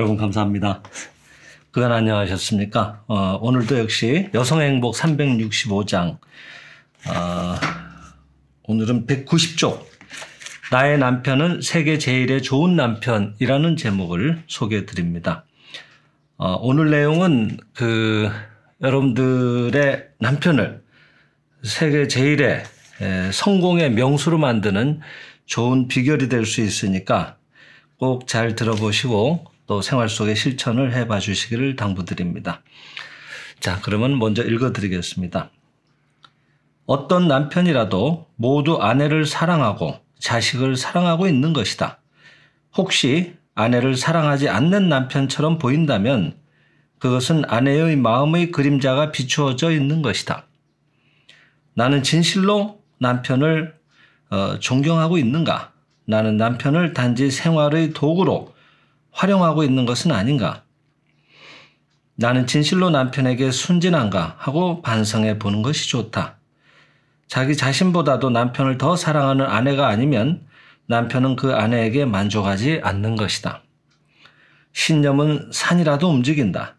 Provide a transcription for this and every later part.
여러분 감사합니다. 그간 안녕하셨습니까? 어, 오늘도 역시 여성행복 365장 어, 오늘은 190쪽 나의 남편은 세계 제일의 좋은 남편이라는 제목을 소개해 드립니다. 어, 오늘 내용은 그 여러분들의 남편을 세계 제일의 성공의 명수로 만드는 좋은 비결이 될 수 있으니까 꼭 잘 들어보시고 또 생활 속에 실천을 해봐 주시기를 당부드립니다. 자, 그러면 먼저 읽어드리겠습니다. 어떤 남편이라도 모두 아내를 사랑하고 자식을 사랑하고 있는 것이다. 혹시 아내를 사랑하지 않는 남편처럼 보인다면 그것은 아내의 마음의 그림자가 비추어져 있는 것이다. 나는 진실로 남편을 어, 존경하고 있는가? 나는 남편을 단지 생활의 도구로 활용하고 있는 것은 아닌가? 나는 진실로 남편에게 순진한가 하고 반성해 보는 것이 좋다. 자기 자신보다도 남편을 더 사랑하는 아내가 아니면 남편은 그 아내에게 만족하지 않는 것이다. 신념은 산이라도 움직인다.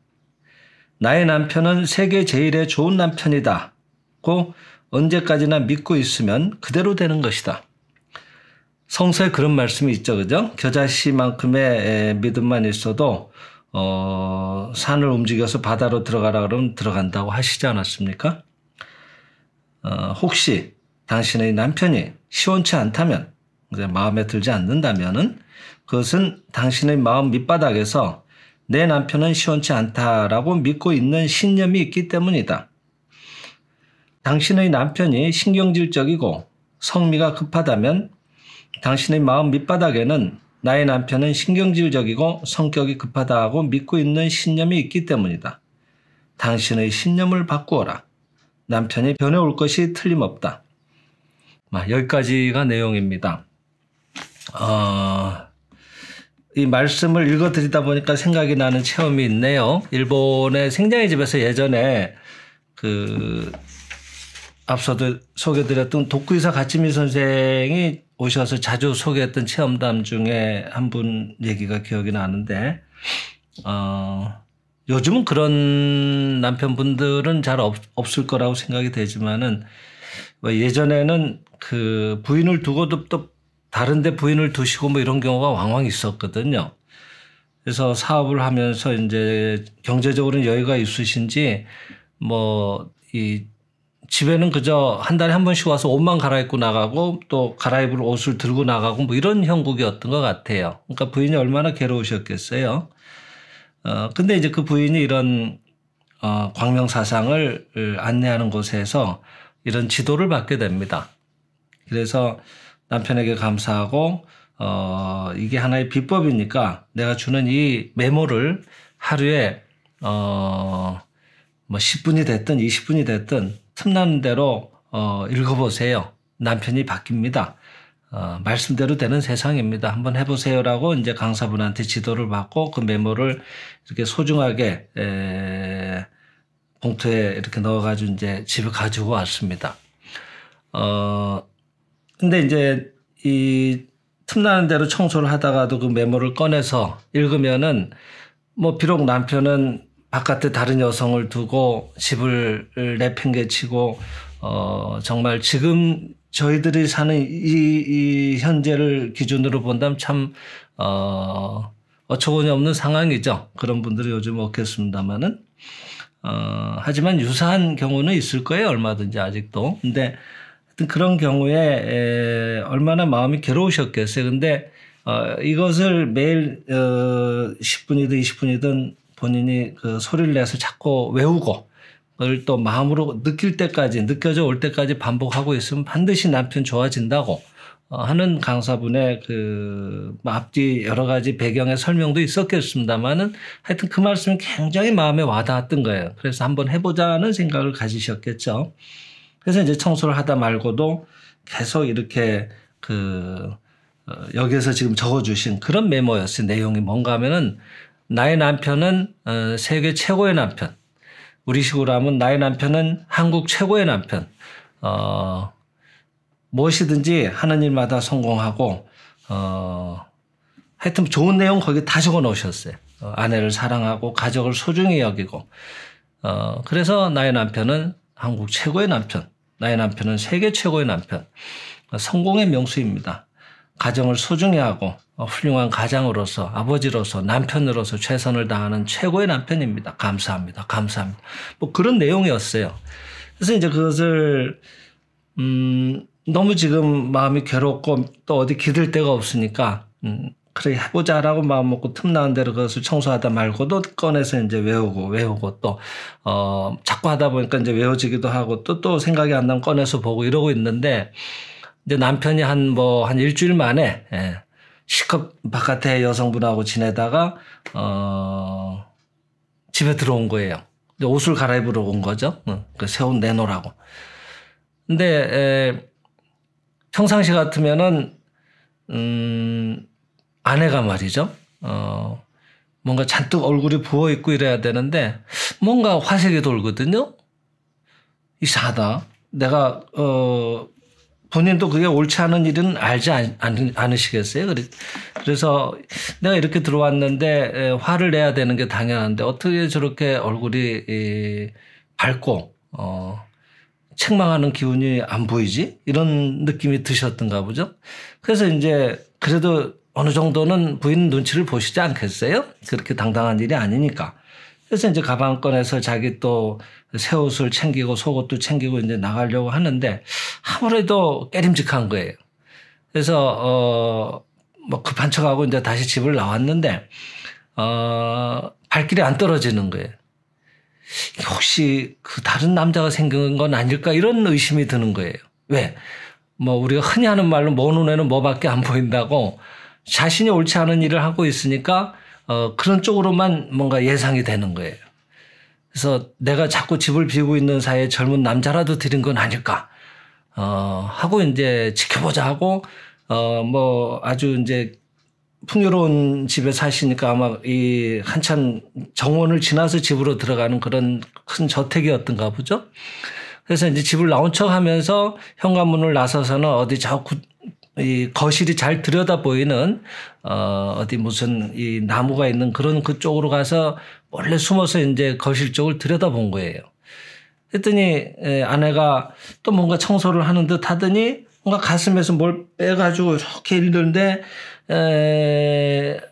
나의 남편은 세계 제일의 좋은 남편이다고 언제까지나 믿고 있으면 그대로 되는 것이다. 성서에 그런 말씀이 있죠, 그죠? 겨자씨만큼의 믿음만 있어도 어, 산을 움직여서 바다로 들어가라 그러면 들어간다고 하시지 않았습니까? 어, 혹시 당신의 남편이 시원치 않다면, 마음에 들지 않는다면 그것은 당신의 마음 밑바닥에서 내 남편은 시원치 않다라고 믿고 있는 신념이 있기 때문이다. 당신의 남편이 신경질적이고 성미가 급하다면 당신의 마음 밑바닥에는 나의 남편은 신경질적이고 성격이 급하다고 믿고 있는 신념이 있기 때문이다. 당신의 신념을 바꾸어라. 남편이 변해올 것이 틀림없다. 아, 여기까지가 내용입니다. 어, 이 말씀을 읽어드리다 보니까 생각이 나는 체험이 있네요. 일본의 생장의 집에서 예전에 그 앞서도 소개드렸던 독구이사 가치미 선생이 오셔서 자주 소개했던 체험담 중에 한 분 얘기가 기억이 나는데 어, 요즘은 그런 남편분들은 잘 없, 없을 거라고 생각이 되지만은 뭐 예전에는 그 부인을 두고도 또 다른데 부인을 두시고 뭐 이런 경우가 왕왕 있었거든요. 그래서 사업을 하면서 이제 경제적으로는 여유가 있으신지 뭐이 집에는 그저 한 달에 한 번씩 와서 옷만 갈아입고 나가고 또 갈아입을 옷을 들고 나가고 뭐 이런 형국이었던 것 같아요. 그러니까 부인이 얼마나 괴로우셨겠어요. 어, 근데 이제 그 부인이 이런 어, 광명사상을 안내하는 곳에서 이런 지도를 받게 됩니다. 그래서 남편에게 감사하고 어, 이게 하나의 비법이니까 내가 주는 이 메모를 하루에 어, 뭐 10분이 됐든 20분이 됐든 틈나는대로 어, 읽어보세요. 남편이 바뀝니다. 어, 말씀대로 되는 세상입니다. 한번 해보세요라고 이제 강사분한테 지도를 받고 그 메모를 이렇게 소중하게 에, 봉투에 이렇게 넣어가지고 이제 집에 가지고 왔습니다. 어, 근데 이제 이 틈나는 대로 청소를 하다가도 그 메모를 꺼내서 읽으면은 뭐 비록 남편은 바깥에 다른 여성을 두고 집을 내팽개치고 어 정말 지금 저희들이 사는 이, 이 현재를 기준으로 본다면 참 어, 어처구니 없는 상황이죠. 그런 분들이 요즘 없겠습니다만은 어, 하지만 유사한 경우는 있을 거예요. 얼마든지 아직도. 근데 하여튼 그런 경우에 에, 얼마나 마음이 괴로우셨겠어요. 근데 어, 이것을 매일 어, 10분이든 20분이든 본인이 그 소리를 내서 자꾸 외우고 그걸 또 마음으로 느낄 때까지 느껴져 올 때까지 반복하고 있으면 반드시 남편 좋아진다고 어, 하는 강사분의 그 앞뒤 여러 가지 배경의 설명도 있었겠습니다만은 하여튼 그 말씀이 굉장히 마음에 와닿았던 거예요. 그래서 한번 해보자는 생각을 가지셨겠죠. 그래서 이제 청소를 하다 말고도 계속 이렇게 그 어, 여기에서 지금 적어주신 그런 메모였어요. 내용이 뭔가 하면은 나의 남편은 어, 세계 최고의 남편. 우리식으로 하면 나의 남편은 한국 최고의 남편. 어, 무엇이든지 하는 일마다 성공하고 어, 하여튼 좋은 내용 거기 다 적어 놓으셨어요. 어, 아내를 사랑하고 가족을 소중히 여기고 어, 그래서 나의 남편은 한국 최고의 남편, 나의 남편은 세계 최고의 남편, 어, 성공의 명수입니다. 가정을 소중히 하고 어, 훌륭한 가장으로서 아버지로서 남편으로서 최선을 다하는 최고의 남편입니다. 감사합니다. 감사합니다. 뭐 그런 내용이었어요. 그래서 이제 그것을 음 너무 지금 마음이 괴롭고 또 어디 기댈 데가 없으니까 음 그래 해보자라고 마음 먹고 틈나는 대로 그것을 청소하다 말고도 꺼내서 이제 외우고 외우고 또 어 자꾸 하다 보니까 이제 외워지기도 하고 또또 또 생각이 안 나면 꺼내서 보고 이러고 있는데 근데 남편이 한 뭐한 뭐, 일주일 만에 예, 시컷 바깥에 여성분하고 지내다가 어 집에 들어온 거예요. 근데 옷을 갈아입으러 온 거죠. 응. 그새 옷 내놓으라고. 근데 에, 평상시 같으면은 음 아내가 말이죠. 어 뭔가 잔뜩 얼굴이 부어 있고 이래야 되는데 뭔가 화색이 돌거든요. 이상하다. 내가 어 본인도 그게 옳지 않은 일은 알지 않, 으시겠어요 그래서 내가 이렇게 들어왔는데 화를 내야 되는 게 당연한데 어떻게 저렇게 얼굴이 이, 밝고 어, 책망하는 기운이 안 보이지? 이런 느낌이 드셨던가 보죠. 그래서 이제 그래도 어느 정도는 부인 눈치를 보시지 않겠어요? 그렇게 당당한 일이 아니니까. 그래서 이제 가방 꺼내서 자기 또 새 옷을 챙기고 속옷도 챙기고 이제 나가려고 하는데 아무래도 깨림직한 거예요. 그래서 어 뭐 급한 척하고 이제 다시 집을 나왔는데 어 발길이 안 떨어지는 거예요. 혹시 그 다른 남자가 생긴 건 아닐까 이런 의심이 드는 거예요. 왜? 뭐 우리가 흔히 하는 말로 뭐 눈에는 뭐밖에 안 보인다고 자신이 옳지 않은 일을 하고 있으니까 어, 그런 쪽으로만 뭔가 예상이 되는 거예요. 그래서 내가 자꾸 집을 비우고 있는 사이에 젊은 남자라도 들인 건 아닐까. 어, 하고 이제 지켜보자 하고, 어, 뭐 아주 이제 풍요로운 집에 사시니까 아마 이 한참 정원을 지나서 집으로 들어가는 그런 큰 저택이었던가 보죠. 그래서 이제 집을 나온 척 하면서 현관문을 나서서는 어디 저이 거실이 잘 들여다 보이는 어 어디 무슨 이 나무가 있는 그런 그쪽으로 가서 원래 숨어서 이제 거실 쪽을 들여다 본 거예요. 했더니 아내가 또 뭔가 청소를 하는 듯 하더니 뭔가 가슴에서 뭘 빼가지고 이렇게 일는데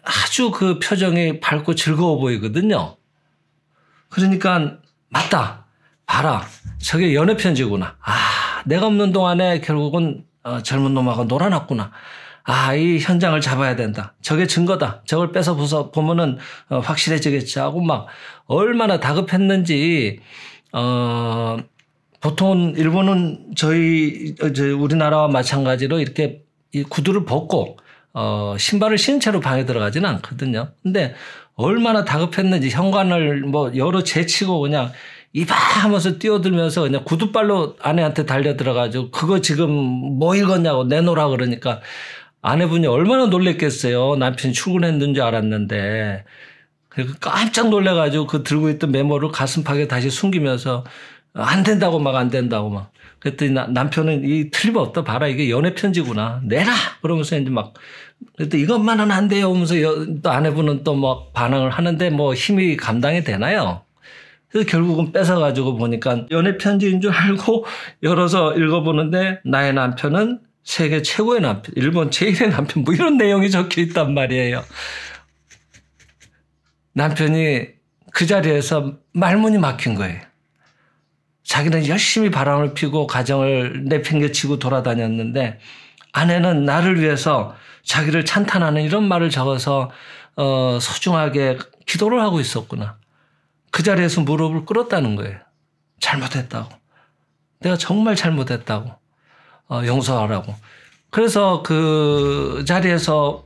아주 그 표정이 밝고 즐거워 보이거든요. 그러니까 맞다. 봐라. 저게 연애 편지구나. 아, 내가 없는 동안에 결국은 어, 젊은 놈하고 놀아놨구나. 아, 이 현장을 잡아야 된다. 저게 증거다. 저걸 뺏어 부서 보면은 어, 확실해지겠지 하고 막 얼마나 다급했는지 어 보통 일본은 저희, 어, 저 우리나라와 마찬가지로 이렇게 이 구두를 벗고 어 신발을 신은 채로 방에 들어가지는 않거든요. 근데 얼마나 다급했는지 현관을 뭐 여러 재치고 그냥 이봐 하면서 뛰어들면서 그냥 구두발로 아내한테 달려 들어가지고 그거 지금 뭐 읽었냐고 내놓으라 그러니까 아내분이 얼마나 놀랬겠어요. 남편이 출근했는 줄 알았는데. 그래서 깜짝 놀래가지고 그 들고 있던 메모를 가슴팍에 다시 숨기면서 안 된다고 막 안 된다고 막. 그랬더니 나, 남편은 이 틀림없다 봐라 이게 연애 편지구나 내라 그러면서 이제 막 그랬더니 이것만은 안 돼요 하면서 또 아내분은 또 막반응을 하는데 뭐 힘이 감당이 되나요? 그래서 결국은 뺏어가지고 보니까 연애 편지인 줄 알고 열어서 읽어보는데 나의 남편은 세계 최고의 남편, 일본 제일의 남편, 뭐 이런 내용이 적혀 있단 말이에요. 남편이 그 자리에서 말문이 막힌 거예요. 자기는 열심히 바람을 피고 가정을 내팽개치고 돌아다녔는데 아내는 나를 위해서 자기를 찬탄하는 이런 말을 적어서 어, 소중하게 기도를 하고 있었구나. 그 자리에서 무릎을 꿇었다는 거예요. 잘못했다고. 내가 정말 잘못했다고. 어, 용서하라고. 그래서 그 자리에서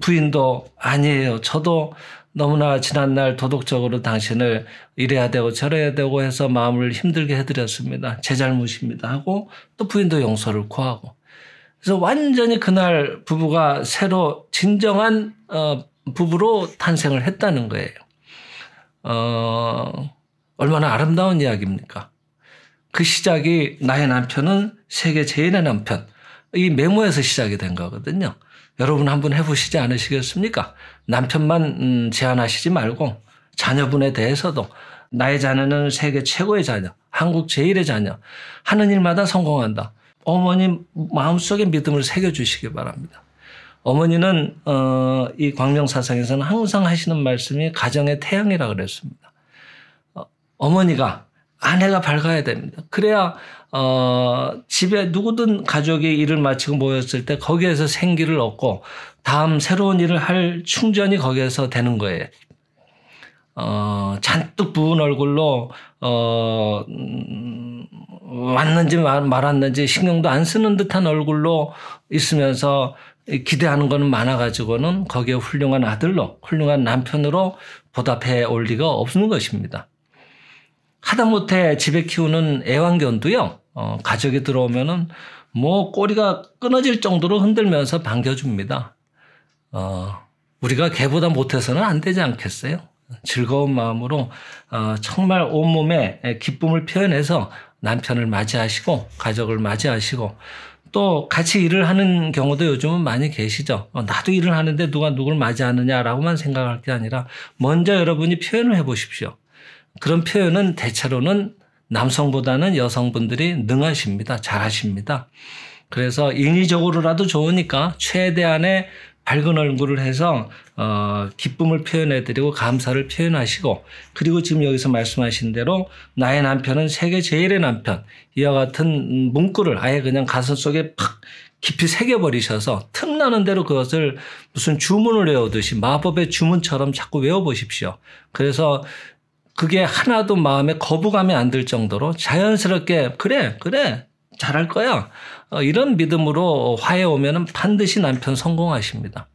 부인도 아니에요. 저도 너무나 지난날 도덕적으로 당신을 이래야 되고 저래야 되고 해서 마음을 힘들게 해드렸습니다. 제 잘못입니다. 하고 또 부인도 용서를 구하고. 그래서 완전히 그날 부부가 새로 진정한 어, 부부로 탄생을 했다는 거예요. 어, 얼마나 아름다운 이야기입니까? 그 시작이 나의 남편은 세계 제일의 남편. 이 메모에서 시작이 된 거거든요. 여러분 한번 해보시지 않으시겠습니까? 남편만 음, 제한하시지 말고 자녀분에 대해서도 나의 자녀는 세계 최고의 자녀, 한국 제일의 자녀, 하는 일마다 성공한다. 어머님 마음속에 믿음을 새겨주시기 바랍니다. 어머니는 어, 이 광명사상에서는 항상 하시는 말씀이 가정의 태양이라 고 그랬습니다. 어, 머니가 아내가 밝아야 됩니다. 그래야 어, 집에 누구든 가족이 일을 마치고 모였을 때 거기에서 생기를 얻고 다음 새로운 일을 할 충전이 거기에서 되는 거예요. 어, 잔뜩 부은 얼굴로 어, 음, 왔는지 말았는지 신경도 안 쓰는 듯한 얼굴로 있으면서 기대하는 거는 많아가지고는 거기에 훌륭한 아들로 훌륭한 남편으로 보답해 올 리가 없는 것입니다. 하다못해 집에 키우는 애완견도요, 어, 가족이 들어오면은 뭐 꼬리가 끊어질 정도로 흔들면서 반겨줍니다. 어, 우리가 개보다 못해서는 안 되지 않겠어요? 즐거운 마음으로 어, 정말 온몸에 기쁨을 표현해서 남편을 맞이하시고 가족을 맞이하시고 또 같이 일을 하는 경우도 요즘은 많이 계시죠. 어, 나도 일을 하는데 누가 누굴 맞이하느냐라고만 생각할 게 아니라 먼저 여러분이 표현을 해보십시오. 그런 표현은 대체로는 남성보다는 여성분들이 능하십니다. 잘하십니다. 그래서 인위적으로라도 좋으니까 최대한의 밝은 얼굴을 해서 어, 기쁨을 표현해드리고 감사를 표현하시고 그리고 지금 여기서 말씀하신 대로 나의 남편은 세계 제일의 남편 이와 같은 문구를 아예 그냥 가슴 속에 팍 깊이 새겨버리셔서 틈나는 대로 그것을 무슨 주문을 외우듯이 마법의 주문처럼 자꾸 외워보십시오. 그래서 그게 하나도 마음에 거부감이 안 들 정도로 자연스럽게 그래 그래 잘할 거야. 어, 이런 믿음으로 화해 오면은 반드시 남편 성공하십니다.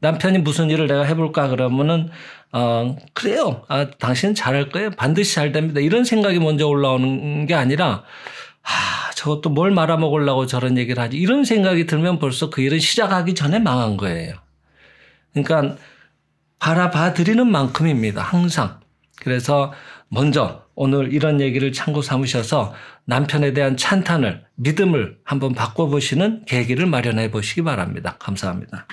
남편이 무슨 일을 내가 해볼까 그러면은 어, 그래요. 아, 당신은 잘할 거예요. 반드시 잘 됩니다. 이런 생각이 먼저 올라오는 게 아니라 아, 저것도 뭘 말아먹으려고 저런 얘기를 하지. 이런 생각이 들면 벌써 그 일은 시작하기 전에 망한 거예요. 그러니까 바라봐 드리는 만큼입니다. 항상. 그래서 먼저 오늘 이런 얘기를 참고 삼으셔서 남편에 대한 찬탄을 믿음을 한번 바꿔보시는 계기를 마련해 보시기 바랍니다. 감사합니다.